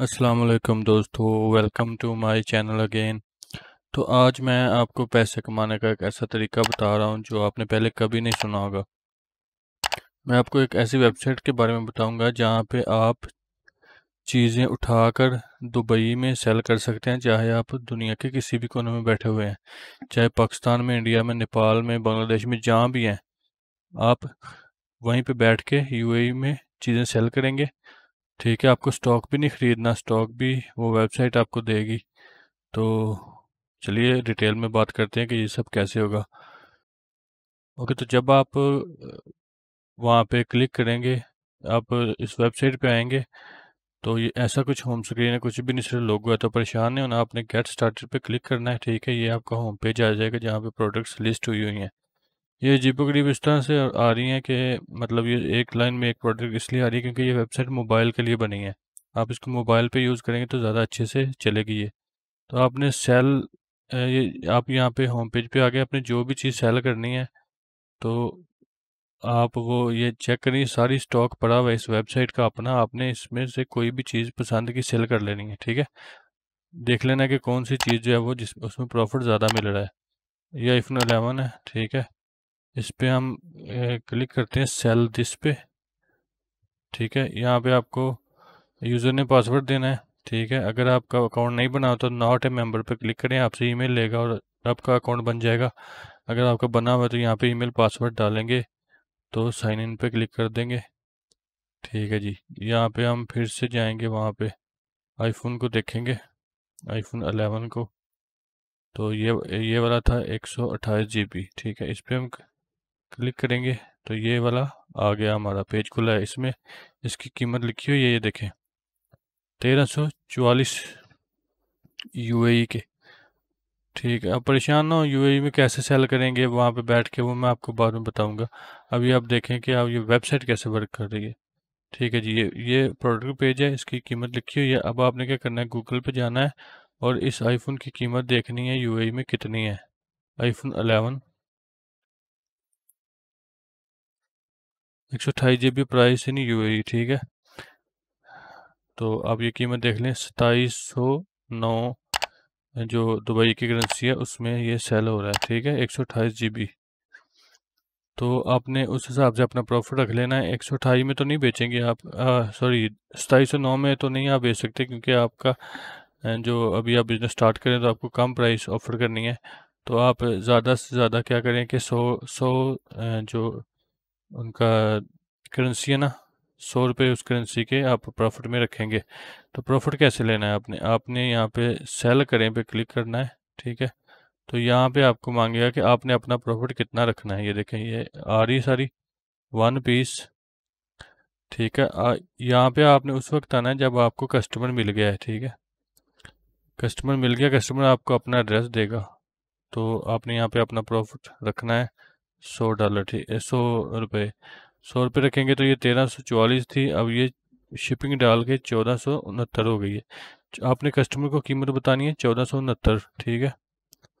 वालेकुम दोस्तों welcome to my channel again तो आज मैं आपको पैसे कमाने का एक ऐसा तरीका बता रहा हूँ जो आपने पहले कभी नहीं सुना होगा मैं आपको एक ऐसी वेबसाइट के बारे में बताऊँगा जहाँ पे आप चीज़ें उठाकर दुबई में सेल कर सकते हैं चाहे आप दुनिया के किसी भी कोने में बैठे हुए हैं चाहे पाकिस्तान में इंडिया में नेपाल में बांग्लादेश में जहाँ भी हैं आप वहीं पर बैठ के यू e में चीज़ें सेल करेंगे ठीक है आपको स्टॉक भी नहीं ख़रीदना स्टॉक भी वो वेबसाइट आपको देगी तो चलिए डिटेल में बात करते हैं कि ये सब कैसे होगा ओके तो जब आप वहाँ पे क्लिक करेंगे आप इस वेबसाइट पे आएंगे तो ये ऐसा कुछ होम स्क्रीन है कुछ भी नहीं सिर्फ लोगो है तो परेशान नहीं होना आपने गेट स्टार्टेड पे क्लिक करना है ठीक है ये आपका होम पेज आ जाएगा जहाँ पे प्रोडक्ट्स लिस्ट हुई हुई हैं ये जीपोग्रीप इस तरह से आ रही हैं कि मतलब ये एक लाइन में एक प्रोडक्ट इसलिए आ रही है क्योंकि ये वेबसाइट मोबाइल के लिए बनी है आप इसको मोबाइल पे यूज़ करेंगे तो ज़्यादा अच्छे से चलेगी ये तो आपने सेल ये आप यहाँ पे होम पेज पे आके आपने जो भी चीज़ सेल करनी है तो आप वो ये चेक करिए सारी स्टॉक पड़ा हुआ इस वेबसाइट का अपना आपने इसमें से कोई भी चीज़ पसंद की सेल कर लेनी है ठीक है देख लेना कि कौन सी चीज़ जो है वो जिस उसमें प्रॉफिट ज़्यादा मिल रहा है ये आईफोन अलेवन है ठीक है इस पर हम क्लिक करते हैं सेल दिस पे ठीक है यहाँ पे आपको यूज़र ने पासवर्ड देना है ठीक है अगर आपका अकाउंट नहीं बना तो नॉट ए मेंबर पे क्लिक करें आपसे ईमेल लेगा और आपका अकाउंट बन जाएगा अगर आपका बना हुआ है तो यहाँ पे ईमेल पासवर्ड डालेंगे तो साइन इन पे क्लिक कर देंगे ठीक है जी यहाँ पे हम फिर से जाएंगे वहाँ पे आईफोन को देखेंगे आईफोन 11 को तो ये ये वाला था एक सौ ठीक है इस पर हम क्लिक करेंगे तो ये वाला आ गया हमारा पेज खुला है इसमें इसकी कीमत लिखी हुई है ये देखें तेरह सौ चवालीस यू के ठीक है अब परेशान ना हो यू में कैसे सेल करेंगे वहाँ पे बैठ के वो मैं आपको बाद में बताऊँगा अभी आप देखें कि आप ये वेबसाइट कैसे वर्क कर रही है ठीक है जी ये ये प्रोडक्ट पेज है इसकी कीमत लिखी हुई है अब आपने क्या करना है गूगल पे जाना है और इस आईफोन की कीमत देखनी है यूएई में कितनी है आईफोन अलेवन एक सौ अट्ठाईस जी बी प्राइस नहीं यू ठीक है तो आप ये कीमत देख लें सताईस सौ नौ जो दुबई की करेंसी है उसमें ये सेल हो रहा है ठीक है एक सौ अट्ठाईस जी बी तो आपने उस हिसाब से अपना प्रॉफिट रख लेना है एक सौ अठाई में तो नहीं बेचेंगे आप सॉरी सताईस सौ नौ में तो नहीं आप बेच सकते क्योंकि आपका जो अभी आप बिज़नेस स्टार्ट करें तो आपको कम प्राइस ऑफर करनी है तो आप ज़्यादा से ज़्यादा क्या करें कि सौ सौ जो उनका करेंसी है ना सौ रुपये उस करेंसी के आप प्रॉफिट में रखेंगे तो प्रॉफिट कैसे लेना है आपने आपने यहाँ पे सेल करें पे क्लिक करना है ठीक है तो यहाँ पे आपको मांगेगा कि आपने अपना प्रॉफिट कितना रखना है ये देखें ये आ रही है सारी वन पीस ठीक है यहाँ पे आपने उस वक्त आना है जब आपको कस्टमर मिल गया है ठीक है कस्टमर मिल गया कस्टमर आपको अपना एड्रेस देगा तो आपने यहाँ पे अपना प्रॉफिट रखना है सौ डॉलर ठीक सौ रुपये सौ रुपये रखेंगे तो ये तेरह सौ चवालीस थी अब ये शिपिंग डाल के चौदह सौ उनहत्तर हो गई है आपने कस्टमर को कीमत बतानी है चौदह सौ उनहत्तर ठीक है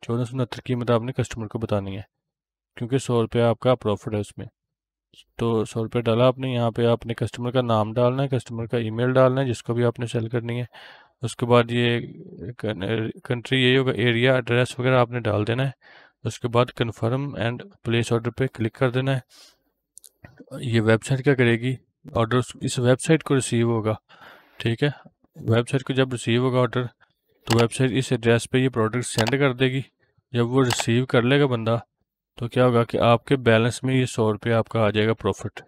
चौदह सौ उनहत्तर कीमत आपने कस्टमर को बतानी है क्योंकि सौ रुपया आपका प्रॉफिट है उसमें तो सौ रुपये डाला आपने यहाँ पे आपने कस्टमर का नाम डालना है कस्टमर का ईमेल डालना है जिसको भी आपने सेल करनी है उसके बाद ये कंट्री यही होगा एरिया एड्रेस वगैरह आपने डाल देना है उसके बाद कन्फर्म एंड प्लेस ऑर्डर पे क्लिक कर देना है ये वेबसाइट क्या करेगी ऑर्डर इस वेबसाइट को रिसीव होगा ठीक है वेबसाइट को जब रिसीव होगा ऑर्डर तो वेबसाइट इस एड्रेस पे ये प्रोडक्ट सेंड कर देगी जब वो रिसीव कर लेगा बंदा तो क्या होगा कि आपके बैलेंस में ये सौ रुपये आपका आ जाएगा प्रॉफिट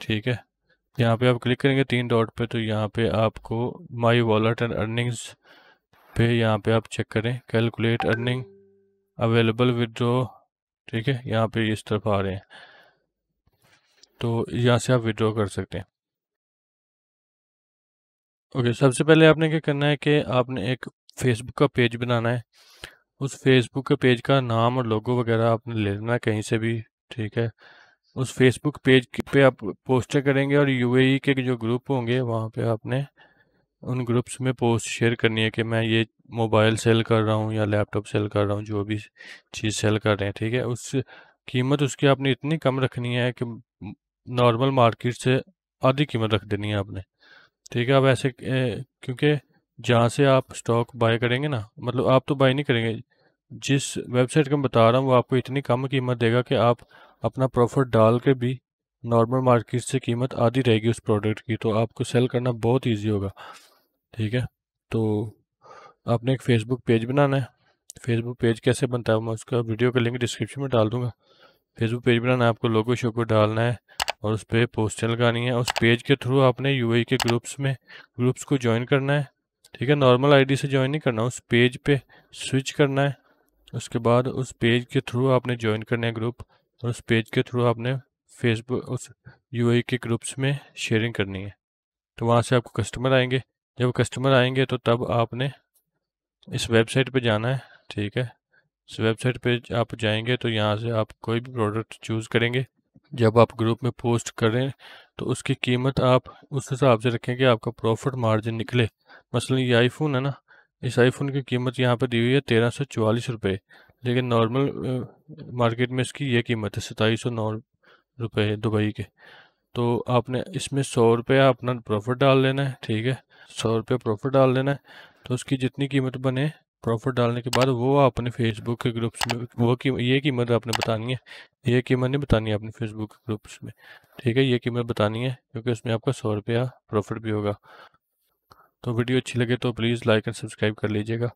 ठीक है यहाँ पे आप क्लिक करेंगे तीन डॉट पे तो यहाँ पे आपको माई वॉलेट एंड अर्निंग्स पे यहाँ पे आप चेक करें कैलकुलेट अर्निंग अवेलेबल विद्रो ठीक है यहाँ पे इस तरफ आ रहे हैं तो यहाँ से आप विड्रॉ कर सकते हैं ओके okay, सबसे पहले आपने क्या करना है कि आपने एक फेसबुक का पेज बनाना है उस फेसबुक के पेज का नाम और लोगो वगैरह आपने ले लेना है कहीं से भी ठीक है उस फेसबुक पेज पे आप पोस्टर करेंगे और यूएई e के जो ग्रुप होंगे वहाँ पे आपने उन ग्रुप्स में पोस्ट शेयर करनी है कि मैं ये मोबाइल सेल कर रहा हूँ या लैपटॉप सेल कर रहा हूँ जो भी चीज़ सेल कर रहे हैं ठीक है उस कीमत उसकी आपने इतनी कम रखनी है कि नॉर्मल मार्केट से आधी कीमत रख देनी है आपने ठीक है अब ऐसे क्योंकि जहाँ से आप स्टॉक बाय करेंगे ना मतलब आप तो बाय नहीं करेंगे जिस वेबसाइट का मैं बता रहा हूँ वो आपको इतनी कम कीमत देगा कि आप अपना प्रॉफिट डाल के भी नॉर्मल मार्केट से कीमत आधी रहेगी उस प्रोडक्ट की तो आपको सेल करना बहुत ईजी होगा ठीक है तो आपने एक फेसबुक पेज बनाना है फेसबुक पेज कैसे बनता है मैं उसका वीडियो का लिंक डिस्क्रिप्शन में डाल दूंगा फेसबुक पेज बनाना है आपको लोगो शो को डालना है और उस पर पोस्टें लगानी है उस पेज के थ्रू आपने यू के ग्रुप्स में ग्रुप्स को ज्वाइन करना है ठीक है नॉर्मल आई से ज्वाइन नहीं करना उस पेज पे स्विच करना है उसके बाद उस पेज के थ्रू आपने ज्वाइन करना है ग्रुप और उस पेज के थ्रू आपने फेसबुक उस यू के ग्रुप्स में शेयरिंग करनी है तो वहाँ से आपको कस्टमर आएंगे जब कस्टमर आएंगे तो तब आपने इस वेबसाइट पे जाना है ठीक है इस वेबसाइट पे आप जाएंगे तो यहाँ से आप कोई भी प्रोडक्ट चूज़ करेंगे जब आप ग्रुप में पोस्ट करें तो उसकी कीमत आप उस हिसाब से रखें कि आपका प्रॉफिट मार्जिन निकले मसलन ये आईफोन है ना इस आईफोन की कीमत यहाँ पर दी हुई है तेरह सौ चवालीस रुपये लेकिन नॉर्मल मार्केट में इसकी ये कीमत है सताईस सौ नौ रुपये दुबई के तो आपने इसमें सौ रुपया अपना प्रॉफिट डाल लेना है ठीक है सौ रुपये प्रॉफिट डाल देना है तो उसकी जितनी कीमत बने प्रॉफिट डालने के बाद वो अपने फेसबुक के ग्रुप्स में वो की ये कीमत आपने बतानी है ये कीमत नहीं बतानी है अपने फेसबुक के ग्रुप्स में ठीक है ये कीमत बतानी है क्योंकि उसमें आपका सौ रुपया प्रॉफिट भी होगा तो वीडियो अच्छी लगे तो प्लीज़ लाइक एंड सब्सक्राइब कर लीजिएगा